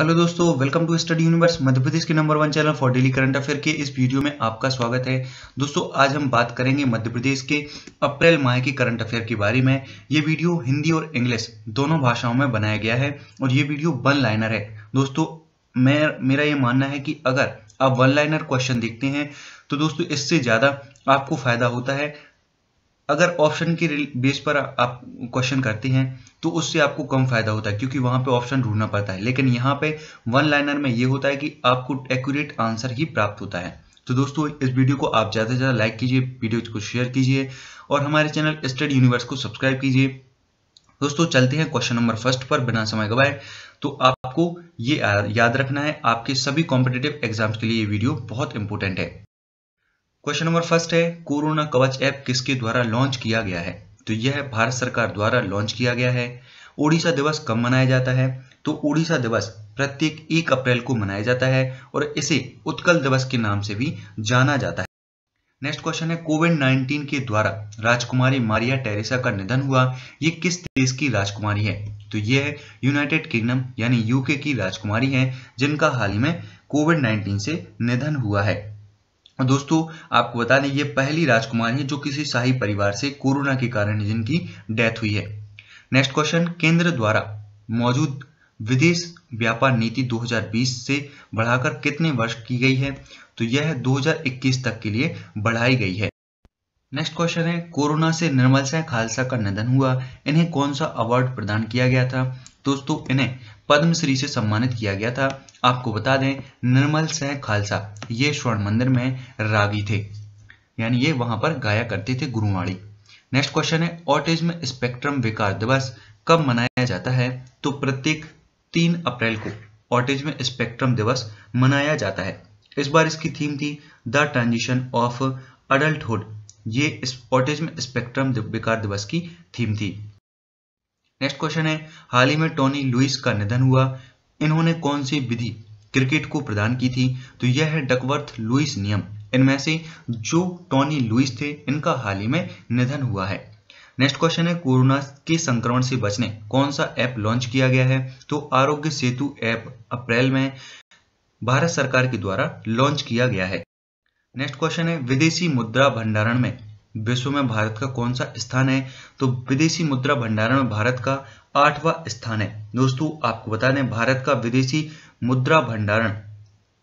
hello दोस्तों welcome to study universe Madhya Pradesh के number one channel for daily current affair के इस वीडियो में आपका स्वागत है दोस्तों आज हम बात करेंगे मध्य प्रदेश के अप्रैल माह के करंट अफेयर के बारे में ये वीडियो हिंदी और इंग्लिश दोनों भाषाओं में बनाया गया है और ये वीडियो वन लाइनर है दोस्तों मैं मेरा ये मानना है कि अगर आप वन लाइनर क्वेश्चन देखते हैं तो दोस्तों इससे ज़्यादा आपको फायदा होता है अगर ऑप्शन के बेस पर आप क्वेश्चन करते हैं तो उससे आपको कम फायदा होता है क्योंकि वहां पे ऑप्शन ढूंढना पड़ता है लेकिन यहाँ पे वन लाइनर में ये होता है कि आपको एक्यूरेट आंसर ही प्राप्त होता है तो दोस्तों इस वीडियो को आप ज़्यादा से ज़्यादा लाइक कीजिए वीडियो को शेयर कीजिए और हमारे चैनल स्टडी यूनिवर्स को सब्सक्राइब कीजिए दोस्तों चलते हैं क्वेश्चन नंबर फर्स्ट पर बिना समय गवाए तो आपको ये याद रखना है आपके सभी कॉम्पिटेटिव एग्जाम्स के लिए ये वीडियो बहुत इंपॉर्टेंट है क्वेश्चन नंबर फर्स्ट है कोरोना कवच ऐप किसके द्वारा लॉन्च किया गया है तो यह भारत सरकार द्वारा लॉन्च किया गया है ओडिशा दिवस कब मनाया जाता है तो ओडिशा दिवस प्रत्येक एक अप्रैल को मनाया जाता है और इसे उत्कल दिवस के नाम से भी जाना जाता है नेक्स्ट क्वेश्चन है कोविड 19 के द्वारा राजकुमारी मारिया टेरेसा का निधन हुआ ये किस देश की राजकुमारी है तो ये है यूनाइटेड किंगडम यानी यूके की राजकुमारी है जिनका हाल ही में कोविड 19 से निधन हुआ है दोस्तों आपको बता दें ये पहली राजकुमारी है जो किसी शाही परिवार से कोरोना के कारण जिनकी डेथ हुई है नेक्स्ट क्वेश्चन केंद्र द्वारा मौजूद विदेश व्यापार नीति 2020 से बढ़ाकर कितने वर्ष की गई है तो यह 2021 तक के लिए बढ़ाई गई है नेक्स्ट क्वेश्चन है कोरोना से निर्मल सिंह खालसा का निधन हुआ इन्हें कौन सा अवार्ड प्रदान किया गया था दोस्तों इन्हें पद्मश्री से सम्मानित किया गया था आपको बता दें निर्मल सह खालसा ये स्वर्ण मंदिर में रागी थे यानी ये वहां पर गाया करते थे गुरुवाणी नेक्स्ट क्वेश्चन है ऑटिज्म स्पेक्ट्रम विकार दिवस कब मनाया जाता है तो प्रत्येक तीन अप्रैल को ऑटिज्म स्पेक्ट्रम दिवस मनाया जाता है इस बार इसकी थीम थी द ट्रांजिशन ऑफ अडल्टहुड ये ऑटिज्म स्पेक्ट्रम विकार दिवस की थीम थी नेक्स्ट क्वेश्चन है हाल ही में टोनी लुइस का निधन हुआ इन्होंने कौन सी विधि क्रिकेट को प्रदान की थी तो यह है डकवर्थ लुइस नियम इनमें से जो टोनी लुइस थे इनका हाल ही में निधन हुआ है नेक्स्ट क्वेश्चन है कोरोना के संक्रमण से बचने कौन सा ऐप लॉन्च किया गया है तो आरोग्य सेतु ऐप अप्रैल में भारत सरकार के द्वारा लॉन्च किया गया है नेक्स्ट क्वेश्चन है विदेशी मुद्रा भंडारण में विश्व में भारत का कौन सा स्थान है तो विदेशी मुद्रा भंडारण में भारत का आठवां स्थान है दोस्तों आपको बता दें भारत का विदेशी मुद्रा भंडारण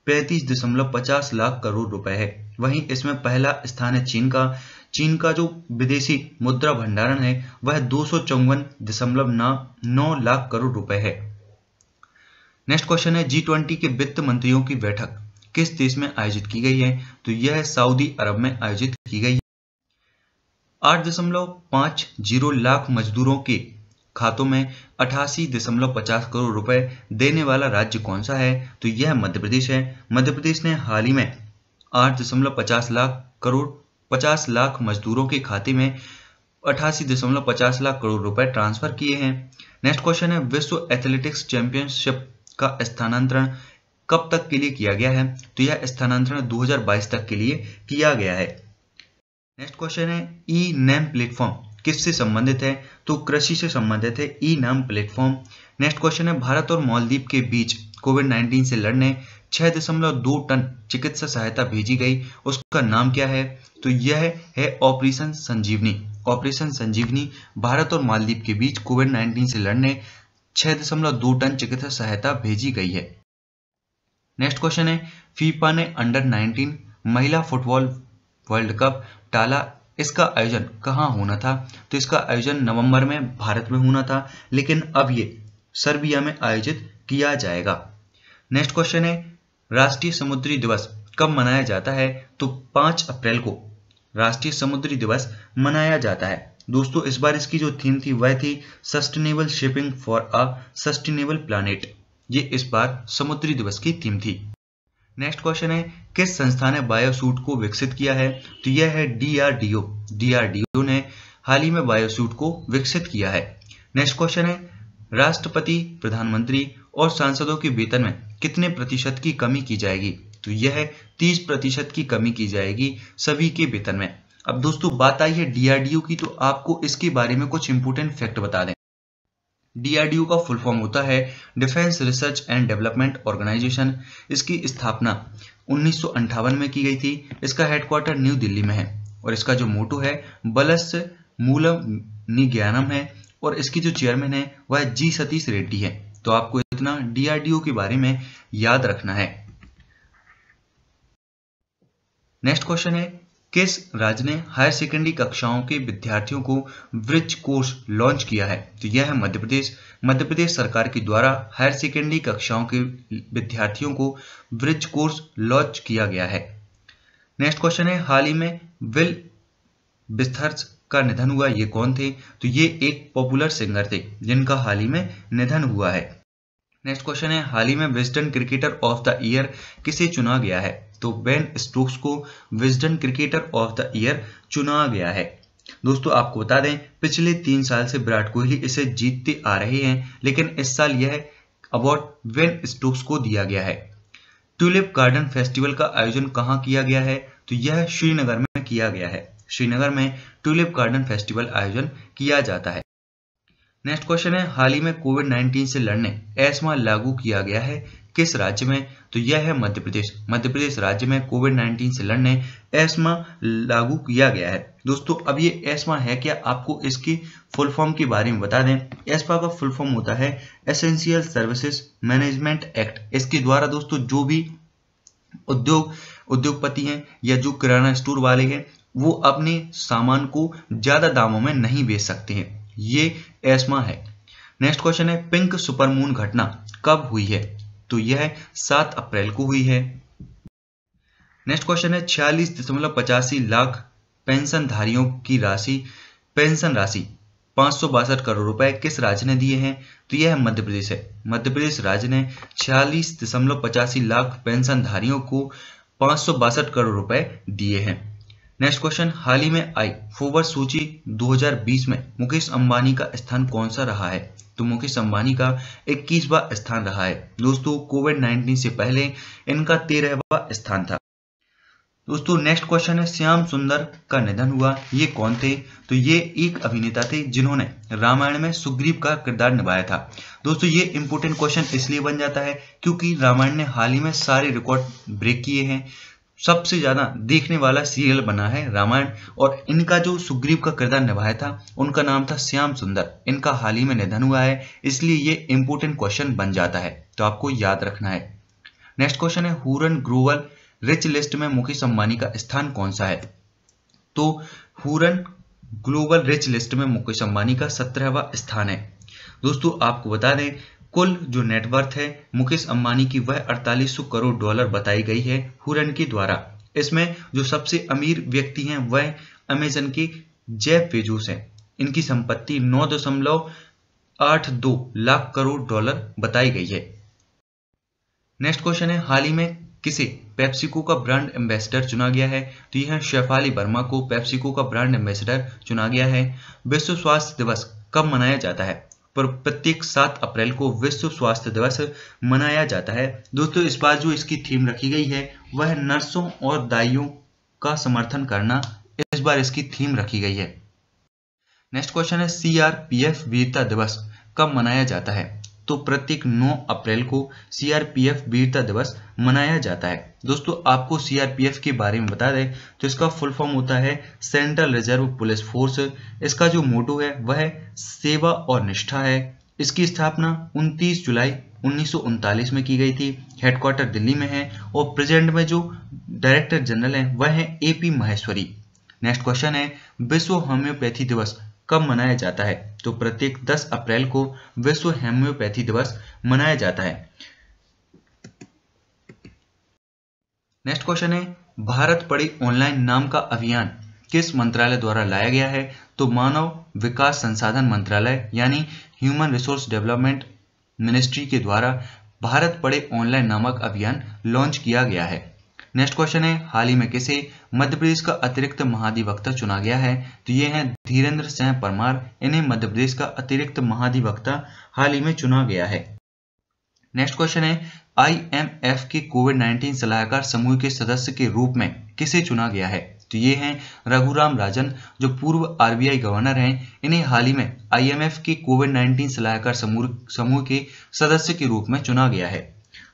पैंतीस दशमलव पचास लाख करोड़ रुपए है वहीं इसमें पहला स्थान है चीन का चीन का जो विदेशी मुद्रा भंडारण है वह दो सौ चौवन दशमलव नौ लाख करोड़ रुपए है नेक्स्ट क्वेश्चन है जी ट्वेंटी के वित्त मंत्रियों की बैठक किस देश में आयोजित की गई है तो यह सऊदी अरब में आयोजित की गई आठ दशमलव पाँच जीरो लाख मजदूरों के खातों में अठासी दशमलव पचास करोड़ रुपए देने वाला राज्य कौन सा है तो यह मध्य प्रदेश है मध्य प्रदेश ने हाल ही में आठ दशमलव पचास लाख करोड़ पचास लाख मजदूरों के खाते में अठासी दशमलव पचास लाख करोड़ रुपए ट्रांसफर किए हैं नेक्स्ट क्वेश्चन है विश्व एथलेटिक्स चैंपियनशिप का स्थानांतरण कब तक के लिए किया गया है तो यह स्थानांतरण 2022 तक के लिए किया गया है नेक्स्ट क्वेश्चन है ई नैम प्लेटफॉर्म किससे संबंधित है तो कृषि से संबंधित है ई नाम प्लेटफॉर्म नेक्स्ट क्वेश्चन है भारत और मालदीप के बीच कोविड 19 से लड़ने 6.2 टन चिकित्सा सहायता भेजी गई उसका नाम क्या है तो यह है ऑपरेशन संजीवनी ऑपरेशन संजीवनी भारत और मालदीप के बीच कोविड 19 से लड़ने 6.2 टन चिकित्सा सहायता भेजी गई है नेक्स्ट क्वेश्चन है फीफा ने अंडर 19 महिला फुटबॉल वर्ल्ड कप टाला इसका आयोजन कहाँ होना था तो इसका आयोजन नवंबर में भारत में होना था लेकिन अब ये सर्बिया में आयोजित किया जाएगा नेक्स्ट क्वेश्चन है राष्ट्रीय समुद्री दिवस कब मनाया जाता है तो 5 अप्रैल को राष्ट्रीय समुद्री दिवस मनाया जाता है दोस्तों इस बार इसकी जो थीम थी वह थी sustainable shipping for a sustainable planet ये इस बार समुद्री दिवस की थीम थी नेक्स्ट क्वेश्चन है किस संस्था ने बायोसूट को विकसित किया है तो यह है डीआरडीओ डीआरडीओ ने हाल ही में बायोसूट को विकसित किया है नेक्स्ट क्वेश्चन है राष्ट्रपति प्रधानमंत्री और सांसदों के वेतन में कितने प्रतिशत की कमी की जाएगी तो यह तीस प्रतिशत की कमी की जाएगी सभी के वेतन में अब दोस्तों बात आई है डीआरडीओ की तो आपको इसके बारे में कुछ इंपोर्टेंट फैक्ट बता दें डीआरडीओ का फुल फॉर्म होता है defence research and development organisation इसकी स्थापना उन्नीस में की गई थी इसका हेडक्वार्टर न्यू दिल्ली में है और इसका जो मोटो है बलस मूलम निज्ञानम है और इसकी जो चेयरमैन है वह जी सतीश रेड्डी है तो आपको इतना डीआरडीओ के बारे में याद रखना है नेक्स्ट क्वेश्चन है किस राज्य ने हायर सेकेंडरी कक्षाओं के विद्यार्थियों को ब्रिज कोर्स लॉन्च किया है तो यह है मध्य प्रदेश मध्य प्रदेश सरकार के द्वारा हायर सेकेंडरी कक्षाओं के विद्यार्थियों को ब्रिज कोर्स लॉन्च किया गया है नेक्स्ट क्वेश्चन है हाल ही में विल बिस्थर्स का निधन हुआ ये कौन थे तो ये एक पॉपुलर सिंगर थे जिनका हाल ही में निधन हुआ है नेक्स्ट क्वेश्चन है हाल ही में Wisden cricketer of the year किसे चुना गया है तो बेन स्टोक्स को Wisden cricketer of the year चुना गया है दोस्तों आपको बता दें पिछले तीन साल से विराट कोहली इसे जीतते आ रहे हैं लेकिन इस साल यह अवार्ड वेन स्टोक्स को दिया गया है ट्यूलिप गार्डन फेस्टिवल का आयोजन कहाँ किया गया है तो यह श्रीनगर में किया गया है श्रीनगर में ट्यूलिप गार्डन फेस्टिवल आयोजन किया जाता है नेक्स्ट क्वेश्चन है हाल ही में कोविड 19 से लड़ने एस्मा लागू किया गया है किस राज्य में तो यह है मध्य प्रदेश मध्य प्रदेश राज्य में कोविड 19 से लड़ने एस्मा लागू किया गया है दोस्तों अब ये एस्मा है क्या आपको इसकी फुल फॉर्म के बारे में बता दें एस्मा का फुल फॉर्म होता है एसेंशियल सर्विसेज मैनेजमेंट एक्ट इसके द्वारा दोस्तों जो भी उद्योग उद्योगपति हैं या जो किराना स्टोर वाले हैं वो अपने सामान को ज्यादा दामों में नहीं बेच सकते हैं ये एस्मा है नेक्स्ट क्वेश्चन है पिंक सुपरमून घटना कब हुई है तो यह सात अप्रैल को हुई है नेक्स्ट क्वेश्चन है छियालीस दशमलव पचासी लाख पेंशनधारियों की राशि पेंशन राशि पांच करोड़ रुपए किस राज्य ने दिए हैं तो यह है मध्य प्रदेश है मध्य प्रदेश राज्य ने छियालीस दशमलव पचासी लाख पेंशनधारियों को पांच करोड़ रुपए दिए हैं नेक्स्ट क्वेश्चन हाल ही में आई फोवर सूची 2020 में मुकेश अंबानी का स्थान कौन सा रहा है तो मुकेश अंबानी का 21वां स्थान रहा है दोस्तों कोविड 19 से पहले इनका 13वां स्थान था दोस्तों नेक्स्ट क्वेश्चन है श्याम सुंदर का निधन हुआ ये कौन थे तो ये एक अभिनेता थे जिन्होंने रामायण में सुग्रीव का किरदार निभाया था दोस्तों ये इंपोर्टेंट क्वेश्चन इसलिए बन जाता है क्योंकि रामायण ने हाल ही में सारे रिकॉर्ड ब्रेक किए हैं सबसे ज्यादा देखने वाला सीरियल बना है रामायण और इनका जो सुग्रीव का किरदार निभाया था उनका नाम था श्याम सुंदर इनका हाल ही में निधन हुआ है इसलिए ये इंपोर्टेंट क्वेश्चन बन जाता है तो आपको याद रखना है नेक्स्ट क्वेश्चन है हुरन ग्रोवल रिच लिस्ट में मुकेश अंबानी का स्थान कौन सा है तो हुरन ग्लोबल रिच लिस्ट में मुकेश अंबानी का सत्रहवा स्थान है दोस्तों आपको बता दें कुल जो नेटवर्थ है मुकेश अंबानी की वह अड़तालीस करोड़ डॉलर बताई गई है हुरन के द्वारा इसमें जो सबसे अमीर व्यक्ति हैं वह अमेजन के जेफ बेजोस हैं इनकी संपत्ति नौ दशमलव आठ दो लाख करोड़ डॉलर बताई गई है नेक्स्ट क्वेश्चन है हाल ही में किसे पेप्सिको का ब्रांड एम्बेसडर चुना गया है तो यह शेफाली वर्मा को पेप्सिको का ब्रांड एम्बेसडर चुना गया है विश्व स्वास्थ्य दिवस कब मनाया जाता है पर प्रत्येक सात अप्रैल को विश्व स्वास्थ्य दिवस मनाया जाता है दोस्तों इस बार जो इसकी थीम रखी गई है वह नर्सों और दाइयों का समर्थन करना इस बार इसकी थीम रखी गई है नेक्स्ट क्वेश्चन है सीआरपीएफ वीरता दिवस कब मनाया जाता है तो प्रत्येक 9 अप्रैल को सीआरपीएफ वीरता दिवस मनाया जाता है दोस्तों आपको सीआरपीएफ के बारे में बता दें तो इसका फुल फॉर्म होता है सेंट्रल रिजर्व पुलिस फोर्स इसका जो मोटो है वह है सेवा और निष्ठा है इसकी स्थापना 29 जुलाई उन्नीस में की गई थी हेडक्वार्टर दिल्ली में है और प्रेजेंट में जो डायरेक्टर जनरल हैं वह हैं एपी महेश्वरी नेक्स्ट क्वेश्चन है विश्व होम्योपैथी दिवस कब मनाया जाता है तो प्रत्येक 10 अप्रैल को विश्व होम्योपैथी दिवस मनाया जाता है नेक्स्ट क्वेश्चन है भारत पढ़ी ऑनलाइन नाम का अभियान किस मंत्रालय द्वारा लाया गया है तो मानव विकास संसाधन मंत्रालय यानी ह्यूमन रिसोर्स डेवलपमेंट मिनिस्ट्री के द्वारा भारत पढ़े ऑनलाइन नामक अभियान लॉन्च किया गया है नेक्स्ट क्वेश्चन है हाल ही में किसे मध्य प्रदेश का अतिरिक्त महाधिवक्ता चुना गया है तो ये हैं धीरेन्द्र सिंह परमार इन्हें मध्य प्रदेश का अतिरिक्त महाधिवक्ता हाल ही में चुना गया है नेक्स्ट क्वेश्चन है आईएमएफ के कोविड 19 सलाहकार समूह के सदस्य के रूप में किसे चुना गया है तो ये हैं रघुराम राजन जो पूर्व आरबीआई गवर्नर हैं इन्हें हाल ही में आईएमएफ के कोविड 19 सलाहकार समूह समूह के सदस्य के रूप में चुना गया है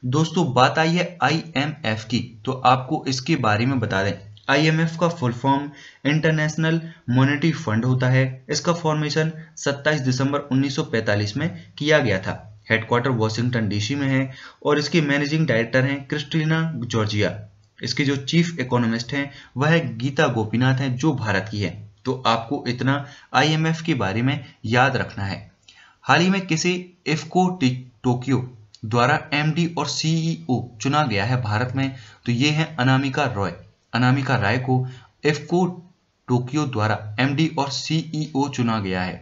दोस्तों बात आई है आईएमएफ की तो आपको इसके बारे में बता दें आईएमएफ का full form international monetary fund होता है इसका फॉर्मेशन 27 दिसंबर 1945 में किया गया था हेडक्वार्टर वॉशिंगटन डीसी में है और इसके मैनेजिंग डायरेक्टर हैं क्रिस्टीना जॉर्जिया इसके जो चीफ इकोनॉमिस्ट हैं वह है गीता गोपीनाथ हैं जो भारत की है तो आपको इतना आईएमएफ के बारे में याद रखना है हाल ही में किसी इफको टोक्यो द्वारा एमडी और सीईओ e चुना गया है भारत में तो ये है अनामिका रॉय अनामिका राय को एफको टोक्यो द्वारा एमडी और सीईओ e चुना गया है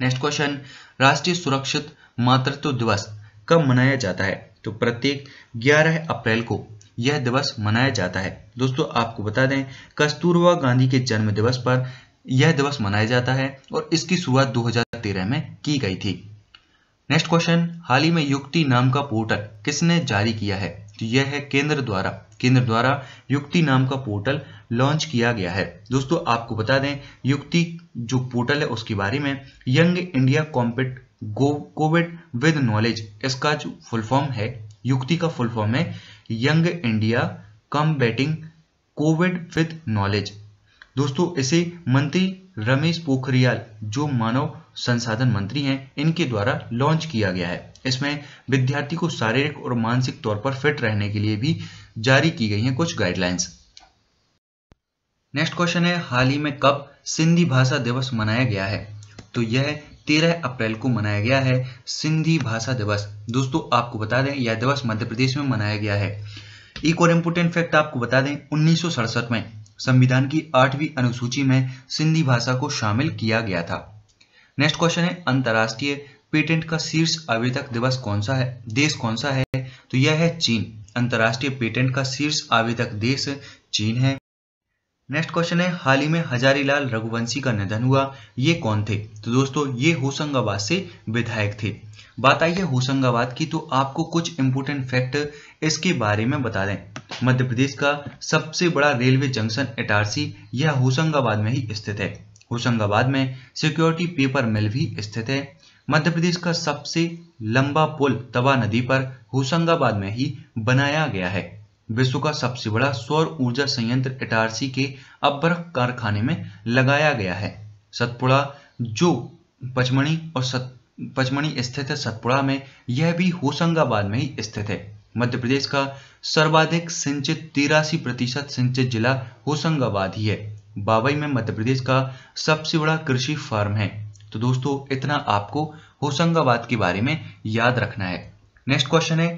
नेक्स्ट क्वेश्चन राष्ट्रीय सुरक्षित मातृत्व दिवस कब मनाया जाता है तो प्रत्येक 11 अप्रैल को यह दिवस मनाया जाता है दोस्तों आपको बता दें कस्तूरबा गांधी के जन्म दिवस पर यह दिवस मनाया जाता है और इसकी शुरुआत 2013 में की गई थी नेक्स्ट क्वेश्चन हाल ही में युक्ति नाम का पोर्टल किसने जारी किया है तो यह है केंद्र द्वारा केंद्र द्वारा युक्ति नाम का पोर्टल लॉन्च किया गया है दोस्तों आपको बता दें युक्ति जो पोर्टल है उसके बारे में young India combating covid with knowledge इसका जो फुल फॉर्म है युक्ति का फुल फॉर्म है young India combating covid with knowledge दोस्तों इसे मंत्री रमेश पोखरियाल जो मानव संसाधन मंत्री हैं इनके द्वारा लॉन्च किया गया है इसमें विद्यार्थी को शारीरिक और मानसिक तौर पर फिट रहने के लिए भी जारी की गई हैं कुछ गाइडलाइंस नेक्स्ट क्वेश्चन है हाल ही में कब सिंधी भाषा दिवस मनाया गया है तो यह 13 अप्रैल को मनाया गया है सिंधी भाषा दिवस दोस्तों आपको बता दें यह दिवस मध्य प्रदेश में मनाया गया है एक और इम्पोर्टेंट फैक्ट आपको बता दें उन्नीस में संविधान की आठवीं अनुसूची में सिंधी भाषा को शामिल किया गया था नेक्स्ट क्वेश्चन है अंतर्राष्ट्रीय पेटेंट का शीर्ष आवेदक दिवस कौन सा है देश कौन सा है तो यह है चीन अंतर्राष्ट्रीय पेटेंट का शीर्ष आवेदक देश चीन है नेक्स्ट क्वेश्चन है हाल ही में हजारीलाल रघुवंशी का निधन हुआ ये कौन थे तो दोस्तों ये होशंगाबाद से विधायक थे बात आई है होशंगाबाद की तो आपको कुछ इंपोर्टेंट फैक्ट इसके बारे में बता दें मध्य प्रदेश का सबसे बड़ा रेलवे जंक्शन इटारसी यह होशंगाबाद में ही स्थित है होशंगाबाद में सिक्योरिटी पेपर मिल भी स्थित है मध्य प्रदेश का सबसे लंबा पुल तवा नदी पर होशंगाबाद में ही बनाया गया है विश्व का सबसे बड़ा सौर ऊर्जा संयंत्र इटारसी के अब्बर कारखाने में लगाया गया है सतपुड़ा जो पचमणी और सत पचमणी स्थित है सतपुड़ा में यह भी होशंगाबाद में ही स्थित है मध्य प्रदेश का सर्वाधिक सिंचित तिरासी प्रतिशत सिंचित जिला होशंगाबाद ही है बाबई में मध्य प्रदेश का सबसे बड़ा कृषि फार्म है तो दोस्तों इतना आपको होशंगाबाद के बारे में याद रखना है नेक्स्ट क्वेश्चन है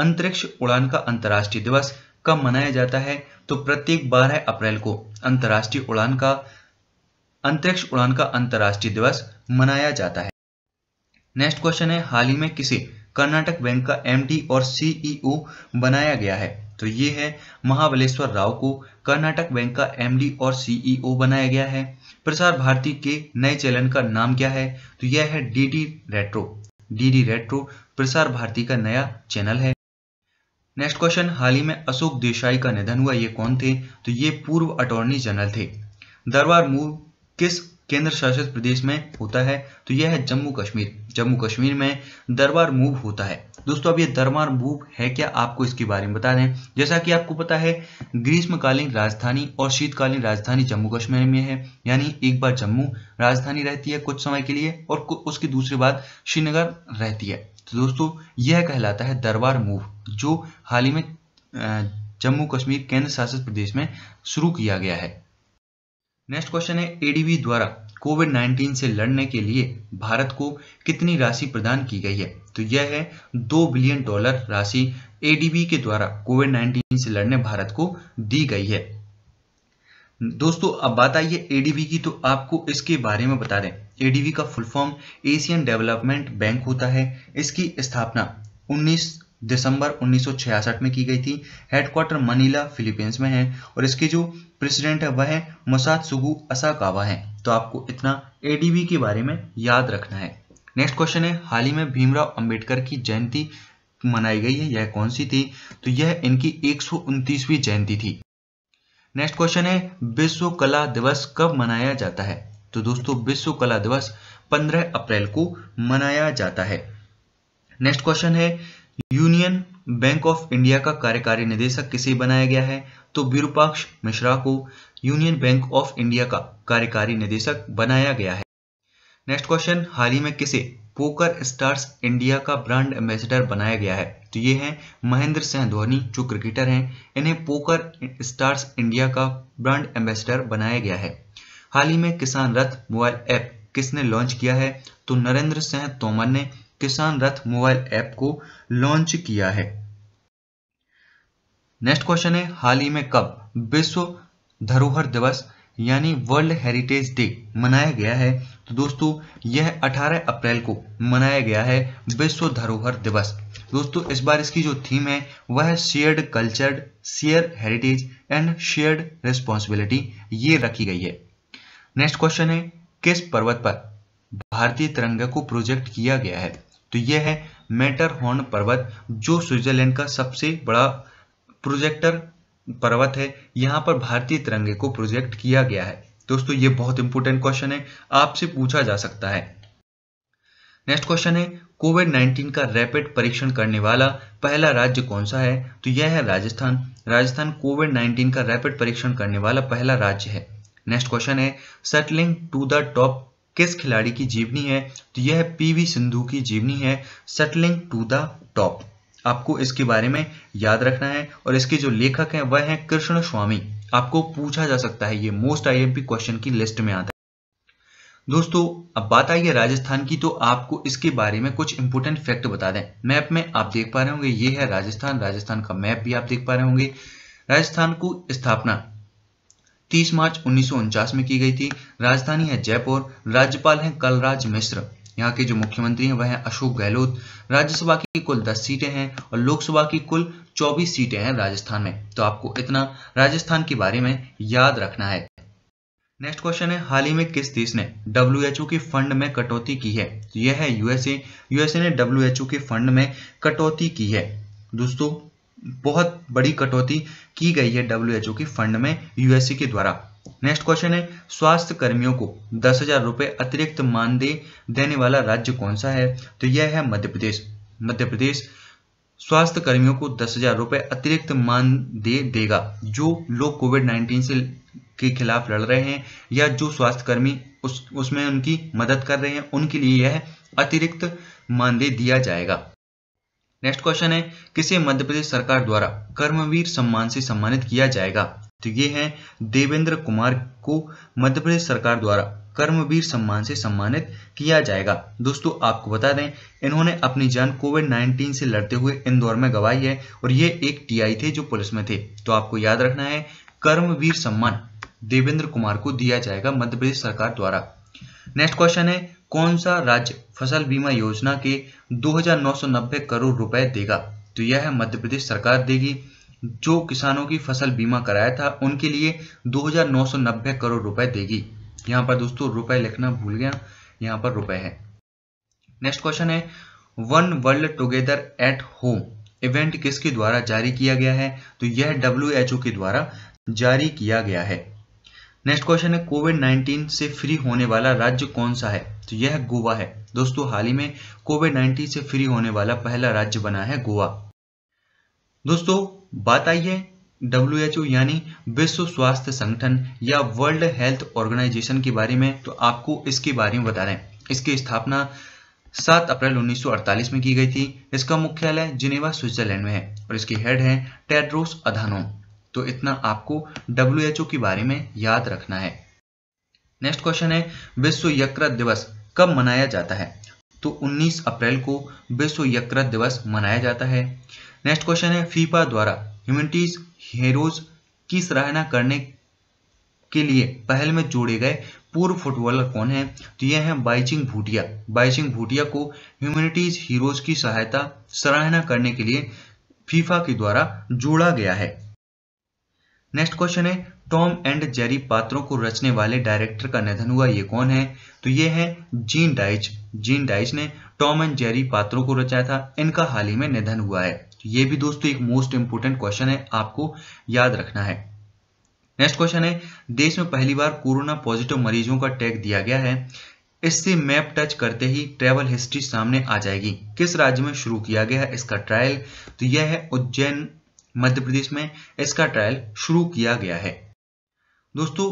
अंतरिक्ष उड़ान का अंतर्राष्ट्रीय दिवस कब मनाया जाता है तो प्रत्येक 12 अप्रैल को अंतर्राष्ट्रीय उड़ान का अंतरिक्ष उड़ान का अंतर्राष्ट्रीय दिवस मनाया जाता है नेक्स्ट क्वेश्चन है हाल ही में किसे कर्नाटक बैंक का एमडी और सीईओ e बनाया गया है तो ये है महाबलेश्वर राव को कर्नाटक बैंक का एमडी और सीईओ e बनाया गया है प्रसार भारती के नए चैनल का नाम क्या है तो यह है डीडी रेट्रो डीडी रेट्रो प्रसार भारती का नया चैनल है नेक्स्ट क्वेश्चन हाल ही में अशोक देसाई का निधन हुआ ये कौन थे तो ये पूर्व अटॉर्नी जनरल थे दरबार मूव किस केंद्र शासित प्रदेश में होता है तो यह है जम्मू कश्मीर जम्मू कश्मीर में दरबार मूव होता है दोस्तों अब ये दरमार मूव है क्या आपको इसके बारे में बता दें जैसा कि आपको पता है ग्रीष्मकालीन राजधानी और शीतकालीन राजधानी जम्मू कश्मीर में है यानी एक बार जम्मू राजधानी रहती है कुछ समय के लिए और उसके दूसरी बार श्रीनगर रहती है तो दोस्तों यह कहलाता है दरबार मूव जो हाल ही में जम्मू कश्मीर केंद्र शासित प्रदेश में शुरू किया गया है नेक्स्ट क्वेश्चन है एडीबी द्वारा कोविड 19 से लड़ने के लिए भारत को कितनी राशि प्रदान की गई है तो यह है दो बिलियन डॉलर राशि एडीबी के द्वारा कोविड 19 से लड़ने भारत को दी गई है दोस्तों अब बात आई है एडीबी की तो आपको इसके बारे में बता दें एडीबी का full form Asian Development Bank होता है इसकी स्थापना 19 दिसंबर 1966 में की गई थी हेडक्वार्टर मनीला फिलीपींस में है और इसके जो प्रेसिडेंट है वह है मोसाद सुगु असाकावा है तो आपको इतना एडीबी के बारे में याद रखना है नेक्स्ट क्वेश्चन है हाल ही में भीमराव अंबेडकर की जयंती मनाई गई है यह कौन सी थी तो यह इनकी एक जयंती थी नेक्स्ट क्वेश्चन है विश्व कला दिवस कब मनाया जाता है तो दोस्तों विश्व कला दिवस 15 अप्रैल को मनाया जाता है नेक्स्ट क्वेश्चन है यूनियन बैंक ऑफ इंडिया का कार्यकारी निदेशक किसे बनाया गया है तो विरूपाक्ष मिश्रा को यूनियन बैंक ऑफ इंडिया का कार्यकारी निदेशक बनाया गया है नेक्स्ट क्वेश्चन हाल ही में किसे पोकर स्टार्स इंडिया का ब्रांड एम्बेसडर बनाया गया है तो ये हैं महेंद्र सिंह धोनी जो क्रिकेटर हैं इन्हें पोकर स्टार्स इंडिया का ब्रांड एम्बेसडर बनाया गया है हाल ही में किसान रथ मोबाइल ऐप किसने लॉन्च किया है तो नरेंद्र सिंह तोमर ने किसान रथ मोबाइल ऐप को लॉन्च किया है नेक्स्ट क्वेश्चन है हाल ही में कब विश्व धरोहर दिवस यानी वर्ल्ड हेरिटेज डे मनाया गया है तो दोस्तों यह 18 अप्रैल को मनाया गया है विश्व धरोहर दिवस दोस्तों इस बार इसकी जो थीम है वह है shared cultured share heritage and shared responsibility ये रखी गई है नेक्स्ट क्वेश्चन है किस पर्वत पर भारतीय तिरंगा को प्रोजेक्ट किया गया है तो यह है मेटर पर्वत जो स्विट्जरलैंड का सबसे बड़ा प्रोजेक्टर पर्वत है यहाँ पर भारतीय तिरंगे को प्रोजेक्ट किया गया है दोस्तों ये बहुत इंपॉर्टेंट क्वेश्चन है आपसे पूछा जा सकता है नेक्स्ट क्वेश्चन है कोविड 19 का रैपिड परीक्षण करने वाला पहला राज्य कौन सा है तो यह है राजस्थान राजस्थान कोविड 19 का रैपिड परीक्षण करने वाला पहला राज्य है नेक्स्ट क्वेश्चन है सेटलिंग टू द टॉप किस खिलाड़ी की जीवनी है तो यह पीवी सिंधु की जीवनी है सेटलिंग टू द टॉप आपको इसके बारे में याद रखना है और इसके जो लेखक हैं वह हैं कृष्ण स्वामी आपको पूछा जा सकता है ये मोस्ट आईएमपी क्वेश्चन की लिस्ट में आता है दोस्तों अब बात आई है राजस्थान की तो आपको इसके बारे में कुछ इंपोर्टेंट फैक्ट बता दें मैप में आप देख पा रहे होंगे ये है राजस्थान राजस्थान का मैप भी आप देख पा रहे होंगे राजस्थान को स्थापना 30 मार्च उन्नीस में की गई थी राजधानी है जयपुर राज्यपाल हैं कलराज मिश्र यहाँ के जो मुख्यमंत्री हैं वह हैं अशोक गहलोत राज्यसभा की कुल 10 सीटें हैं और लोकसभा की कुल 24 सीटें हैं राजस्थान में तो आपको इतना राजस्थान के बारे में याद रखना है नेक्स्ट क्वेश्चन है हाल ही में किस देश ने डब्ल्यू के फंड में कटौती की है तो यह है यूएसए यूएसए ने डब्ल्यू के फंड में कटौती की है दोस्तों बहुत बड़ी कटौती की गई है डब्ल्यू एच ओ के फंड में यूएसए के द्वारा नेक्स्ट क्वेश्चन है स्वास्थ्य कर्मियों को दस हजार रुपए अतिरिक्त मानदेय देने वाला राज्य कौन सा है तो यह है मध्य प्रदेश मध्य प्रदेश स्वास्थ्य कर्मियों को दस हजार रुपये अतिरिक्त मानदेय देगा जो लोग कोविड नाइन्टीन से के खिलाफ लड़ रहे हैं या जो स्वास्थ्य कर्मी उस उसमें उनकी मदद कर रहे हैं उनके लिए यह अतिरिक्त मानदेय दिया जाएगा नेक्स्ट क्वेश्चन है किसे मध्य प्रदेश सरकार द्वारा कर्मवीर सम्मान से सम्मानित किया जाएगा तो ये है देवेंद्र कुमार को मध्य प्रदेश सरकार द्वारा कर्मवीर सम्मान से सम्मानित किया जाएगा दोस्तों आपको बता दें इन्होंने अपनी जान कोविड 19 से लड़ते हुए इंदौर में गवाई है और ये एक टीआई थे जो पुलिस में थे तो आपको याद रखना है कर्मवीर सम्मान देवेंद्र कुमार को दिया जाएगा मध्य प्रदेश सरकार द्वारा नेक्स्ट क्वेश्चन है कौन सा राज्य फसल बीमा योजना के 2990 करोड़ रुपए देगा तो यह है मध्य प्रदेश सरकार देगी जो किसानों की फसल बीमा कराया था उनके लिए 2990 करोड़ रुपए देगी यहाँ पर दोस्तों रुपए लिखना भूल गया यहाँ पर रुपए है नेक्स्ट क्वेश्चन है One World Together at Home event किसके द्वारा जारी किया गया है तो यह डब्ल्यू के द्वारा जारी किया गया है नेक्स्ट क्वेश्चन है कोविड 19 से फ्री होने वाला राज्य कौन सा है तो यह गोवा है दोस्तों हाल ही में कोविड 19 से फ्री होने वाला पहला राज्य बना है गोवा दोस्तों बात आई है डब्ल्यू यानी विश्व स्वास्थ्य संगठन या वर्ल्ड हेल्थ ऑर्गेनाइजेशन के बारे में तो आपको इसके बारे में बता रहे हैं इसकी स्थापना 7 अप्रैल 1948 में की गई थी इसका मुख्यालय जिनेवा स्विट्जरलैंड में है और इसकी हेड है टेड्रोस अधानोम तो इतना आपको डब्ल्यू के बारे में याद रखना है नेक्स्ट क्वेश्चन है विश्व यकृत दिवस कब मनाया जाता है तो 19 अप्रैल को विश्व यकृत दिवस मनाया जाता है नेक्स्ट क्वेश्चन है फीफा द्वारा ह्यूमनिटीज हीरोज की सराहना करने के लिए पहल में जोड़े गए पूर्व फुटबॉलर कौन है तो यह है बाइचिंग भूटिया बाइचिंग भूटिया को ह्यूमनिटीज हीरोज की सहायता सराहना करने के लिए फीफा के द्वारा जोड़ा गया है नेक्स्ट क्वेश्चन है टॉम एंड जेरी पात्रों को रचने वाले डायरेक्टर का निधन हुआ ये कौन है तो ये है जीन डाइच जीन डाइच ने टॉम एंड जेरी पात्रों को रचाया था इनका हाल ही में निधन हुआ है तो ये भी दोस्तों एक मोस्ट इंपोर्टेंट क्वेश्चन है आपको याद रखना है नेक्स्ट क्वेश्चन है देश में पहली बार कोरोना पॉजिटिव मरीजों का टैग दिया गया है इससे मैप टच करते ही ट्रेवल हिस्ट्री सामने आ जाएगी किस राज्य में शुरू किया गया है इसका ट्रायल तो यह है उज्जैन मध्य प्रदेश में इसका ट्रायल शुरू किया गया है दोस्तों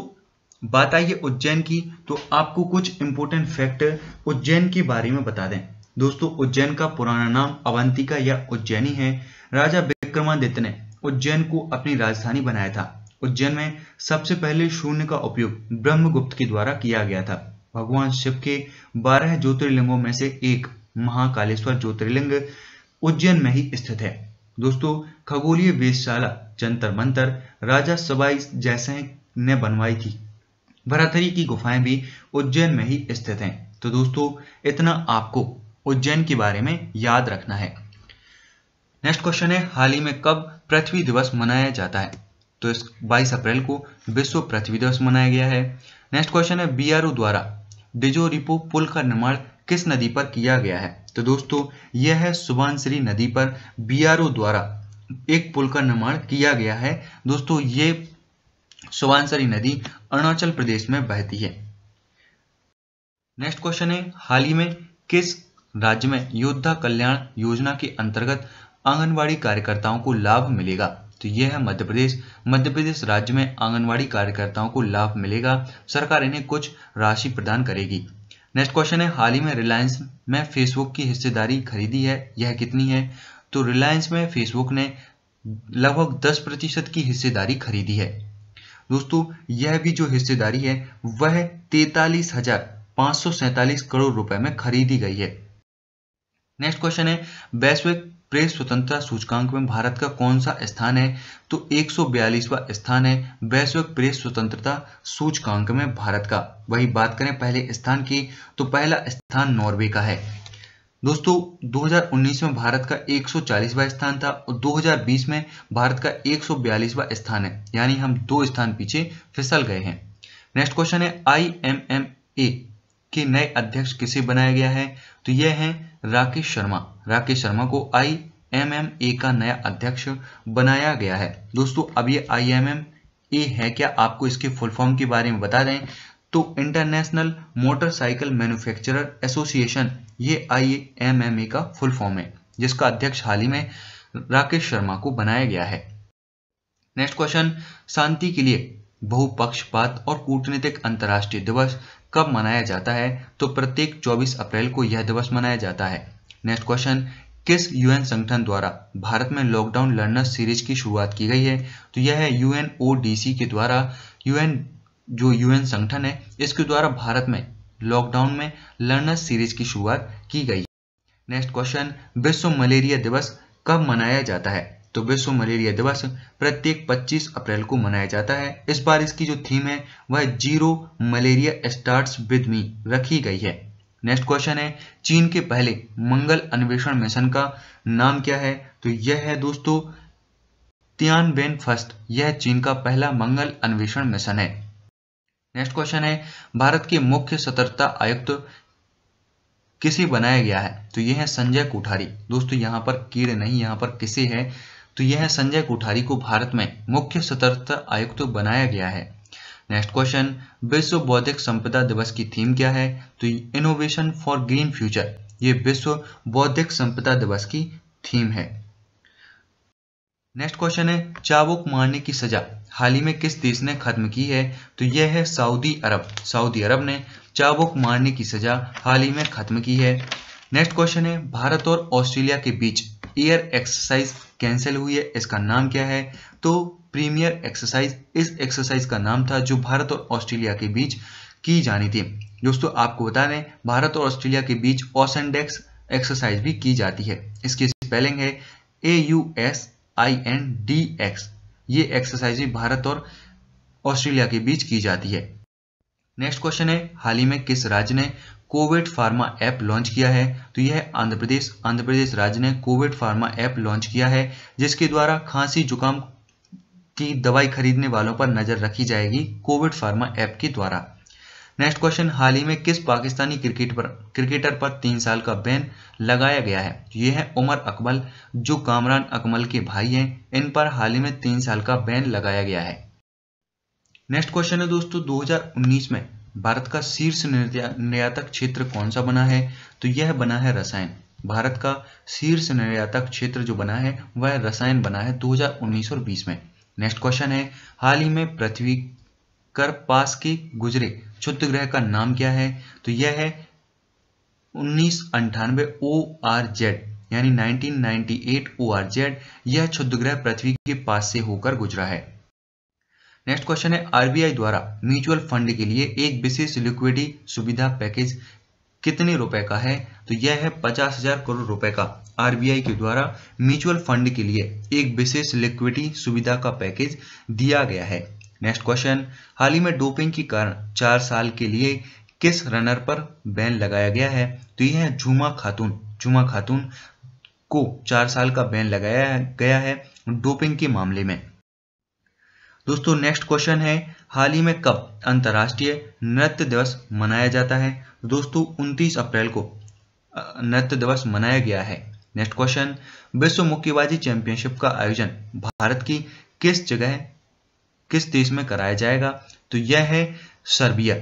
बात आई है उज्जैन की तो आपको कुछ इंपोर्टेंट फैक्ट उज्जैन के बारे में बता दें दोस्तों उज्जैन का पुराना नाम अवंतिका या उज्जैनी है राजा विक्रमादित्य ने उज्जैन को अपनी राजधानी बनाया था उज्जैन में सबसे पहले शून्य का उपयोग ब्रह्मगुप्त के द्वारा किया गया था भगवान शिव के बारह ज्योतिर्लिंगों में से एक महाकालेश्वर ज्योतिर्लिंग उज्जैन में ही स्थित है दोस्तों खगोलीय वेशशाला जंतर मंतर राजा सबाई जैसे ने बनवाई थी भरातरी की गुफाएं भी उज्जैन में ही स्थित हैं तो दोस्तों इतना आपको उज्जैन के बारे में याद रखना है नेक्स्ट क्वेश्चन है हाल ही में कब पृथ्वी दिवस मनाया जाता है तो इस 22 अप्रैल को विश्व पृथ्वी दिवस मनाया गया है नेक्स्ट क्वेश्चन है बीआरओ द्वारा डिजो रिपो पुल का निर्माण किस नदी पर किया गया है तो दोस्तों यह है सुबानश्री नदी पर बीआरओ द्वारा एक पुल का निर्माण किया गया है दोस्तों ये सुबानसरी नदी अरुणाचल प्रदेश में बहती है नेक्स्ट क्वेश्चन है हाल ही में किस राज्य में योद्धा कल्याण योजना के अंतर्गत आंगनवाड़ी कार्यकर्ताओं को लाभ मिलेगा तो यह है मध्य प्रदेश मध्य प्रदेश राज्य में आंगनवाड़ी कार्यकर्ताओं को लाभ मिलेगा सरकार इन्हें कुछ राशि प्रदान करेगी नेक्स्ट क्वेश्चन है हाल ही में रिलायंस में फेसबुक की हिस्सेदारी खरीदी है यह कितनी है तो रिलायंस में फेसबुक ने लगभग 10 प्रतिशत की हिस्सेदारी खरीदी है दोस्तों यह भी जो हिस्सेदारी है वह तैतालीस हजार पाँच करोड़ रुपए में खरीदी गई है नेक्स्ट क्वेश्चन है वैश्विक प्रेस स्वतंत्रता सूचकांक में भारत का कौन सा स्थान है तो 142वां स्थान है वैश्विक प्रेस स्वतंत्रता सूचकांक में भारत का वही बात करें पहले स्थान की तो पहला स्थान नॉर्वे का है दोस्तों 2019 में भारत का 140वां स्थान था और 2020 में भारत का 142वां स्थान है यानी हम दो स्थान पीछे फिसल गए हैं नेक्स्ट क्वेश्चन है आई के नए अध्यक्ष किसे बनाया गया है तो यह है राकेश शर्मा राकेश शर्मा को आई एम एम ए का नया अध्यक्ष बनाया गया है दोस्तों अब ये आई एम एम ए है क्या आपको इसके फुल फॉर्म के बारे में बता दें तो इंटरनेशनल मोटरसाइकिल मैन्युफैक्चरर एसोसिएशन ये आई एम एम ए का फुल फॉर्म है जिसका अध्यक्ष हाल ही में राकेश शर्मा को बनाया गया है नेक्स्ट क्वेश्चन शांति के लिए बहुपक्षपात और कूटनीतिक अंतर्राष्ट्रीय दिवस कब मनाया जाता है तो प्रत्येक 24 अप्रैल को यह दिवस मनाया जाता है नेक्स्ट क्वेश्चन किस यूएन संगठन द्वारा भारत में लॉकडाउन लर्नर सीरीज की शुरुआत की गई है तो यह है यूएन के द्वारा यूएन जो यूएन संगठन है इसके द्वारा भारत में लॉकडाउन में लर्नर सीरीज की शुरुआत की गई नेक्स्ट क्वेश्चन विश्व मलेरिया दिवस कब मनाया जाता है तो विश्व मलेरिया दिवस प्रत्येक 25 अप्रैल को मनाया जाता है इस बार इसकी जो थीम है वह zero malaria start with me रखी गई है नेक्स्ट क्वेश्चन है चीन के पहले मंगल अन्वेषण मिशन का नाम क्या है तो यह है दोस्तों बेन फर्स्ट यह चीन का पहला मंगल अन्वेषण मिशन है नेक्स्ट क्वेश्चन है भारत के मुख्य सतर्कता आयुक्त किसे बनाया गया है तो यह है संजय कोठारी दोस्तों यहाँ पर कीड़ नहीं यहाँ पर किसे है तो यह संजय कोठारी को भारत में मुख्य सतर्कता आयुक्त बनाया गया है नेक्स्ट क्वेश्चन विश्व बौद्धिक संपदा दिवस की थीम क्या है तो इनोवेशन फॉर ग्रीन फ्यूचर ये विश्व बौद्धिक संपदा दिवस की थीम है नेक्स्ट क्वेश्चन है चाबुक मारने की सजा हाल ही में किस देश ने खत्म की है तो यह है सऊदी अरब सऊदी अरब ने चाबुक मारने की सजा हाल ही में खत्म की है नेक्स्ट क्वेश्चन है भारत और ऑस्ट्रेलिया के बीच ईयर एक्सरसाइज कैंसिल हुई है इसका नाम क्या है तो प्रीमियर एक्सरसाइज इस एक्सरसाइज का नाम था जो भारत और ऑस्ट्रेलिया के बीच की जानी थी दोस्तों आपको बता दें भारत और ऑस्ट्रेलिया के बीच ऑसेंडेक्स एक्सरसाइज भी की जाती है इसकी स्पेलिंग है A U S I N D X ये एक्सरसाइज भी भारत और ऑस्ट्रेलिया के बीच की जाती है नेक्स्ट क्वेश्चन है हाल ही में किस राज्य ने कोविड फार्मा ऐप लॉन्च किया है तो यह आंध्र प्रदेश आंध्र प्रदेश राज्य ने कोविड फार्मा ऐप लॉन्च किया है जिसके द्वारा खांसी जुकाम की दवाई खरीदने वालों पर नजर रखी जाएगी कोविड फार्मा ऐप के द्वारा नेक्स्ट क्वेश्चन हाल ही में किस पाकिस्तानी क्रिकेट पर क्रिकेटर पर तीन साल का बैन लगाया गया है तो यह है उमर अकमल जो कामरान अकमल के भाई हैं इन पर हाल ही में तीन साल का बैन लगाया गया है नेक्स्ट क्वेश्चन है दोस्तों 2019 में भारत का शीर्ष निर्यातक क्षेत्र कौन सा बना है तो यह बना है रसायन भारत का शीर्ष निर्यातक क्षेत्र जो बना है वह रसायन बना है 2019 और 20 में नेक्स्ट क्वेश्चन है हाल ही में पृथ्वी कर पास के गुजरे क्षुद्र ग्रह का नाम क्या है तो यह है उन्नीस अंठानवे ओ आर जेड यानी 1998 ओ आर जेड यह क्षुद्र ग्रह पृथ्वी के पास से होकर गुजरा है नेक्स्ट क्वेश्चन है आरबीआई द्वारा म्यूचुअल फंड के लिए एक विशेष लिक्विडिटी सुविधा पैकेज कितने रुपए का है तो यह है पचास हजार करोड़ रुपए का आरबीआई के द्वारा म्यूचुअल फंड के लिए एक विशेष लिक्विडिटी सुविधा का पैकेज दिया गया है नेक्स्ट क्वेश्चन हाल ही में डोपिंग के कारण चार साल के लिए किस रनर पर बैन लगाया गया है तो यह है झूमा खातून झुमा खातून को चार साल का बैन लगाया गया है डोपिंग के मामले में दोस्तों नेक्स्ट क्वेश्चन है हाल ही में कब अंतर्राष्ट्रीय नृत्य दिवस मनाया जाता है दोस्तों 29 अप्रैल को नृत्य दिवस मनाया गया है नेक्स्ट क्वेश्चन विश्व मुक्केबाजी चैंपियनशिप का आयोजन भारत की किस जगह किस देश में कराया जाएगा तो यह है सर्बिया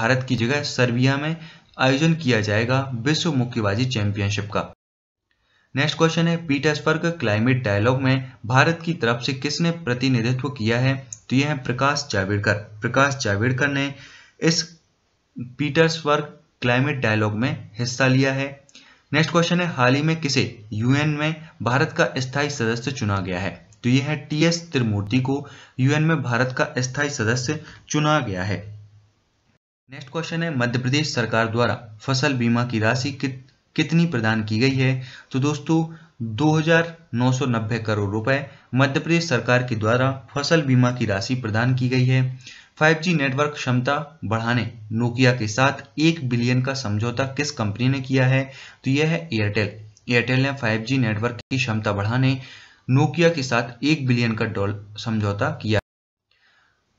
भारत की जगह सर्बिया में आयोजन किया जाएगा विश्व मुक्केबाजी चैंपियनशिप का नेक्स्ट क्वेश्चन है पीटर्सबर्ग क्लाइमेट डायलॉग में भारत की तरफ से किसने प्रतिनिधित्व किया है तो यह है प्रकाश जावेड़कर प्रकाश जावेड़कर ने इस पीटर्सबर्ग क्लाइमेट डायलॉग में हिस्सा लिया है नेक्स्ट क्वेश्चन है हाल ही में किसे यूएन में भारत का स्थायी सदस्य चुना गया है तो यह है टी एस त्रिमूर्ति को यूएन में भारत का स्थायी सदस्य चुना गया है नेक्स्ट क्वेश्चन है मध्य प्रदेश सरकार द्वारा फसल बीमा की राशि कित कितनी प्रदान की गई है तो दोस्तों 2,990 करोड़ रुपए मध्य प्रदेश सरकार के द्वारा फसल बीमा की राशि प्रदान की गई है 5G नेटवर्क क्षमता बढ़ाने नोकिया के साथ एक बिलियन का समझौता किस कंपनी ने किया है तो यह है एयरटेल एयरटेल ने 5G नेटवर्क की क्षमता बढ़ाने नोकिया के साथ एक बिलियन का डॉल समझौता किया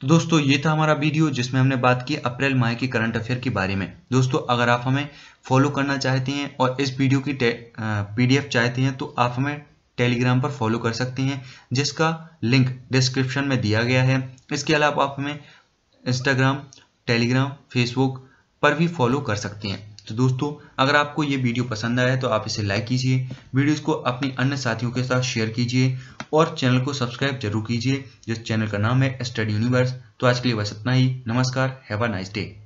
तो दोस्तों ये था हमारा वीडियो जिसमें हमने बात की अप्रैल माह के करंट अफेयर के बारे में दोस्तों अगर आप हमें फॉलो करना चाहते हैं और इस वीडियो की पीडीएफ चाहते हैं तो आप हमें टेलीग्राम पर फॉलो कर सकते हैं जिसका लिंक डिस्क्रिप्शन में दिया गया है इसके अलावा आप हमें इंस्टाग्राम टेलीग्राम फेसबुक पर भी फॉलो कर सकते हैं तो दोस्तों अगर आपको ये वीडियो पसंद आया तो आप इसे लाइक कीजिए वीडियोस को अपने अन्य साथियों के साथ शेयर कीजिए और चैनल को सब्सक्राइब जरूर कीजिए जिस चैनल का नाम है स्टडी यूनिवर्स तो आज के लिए बस इतना ही नमस्कार हैव अ नाइस डे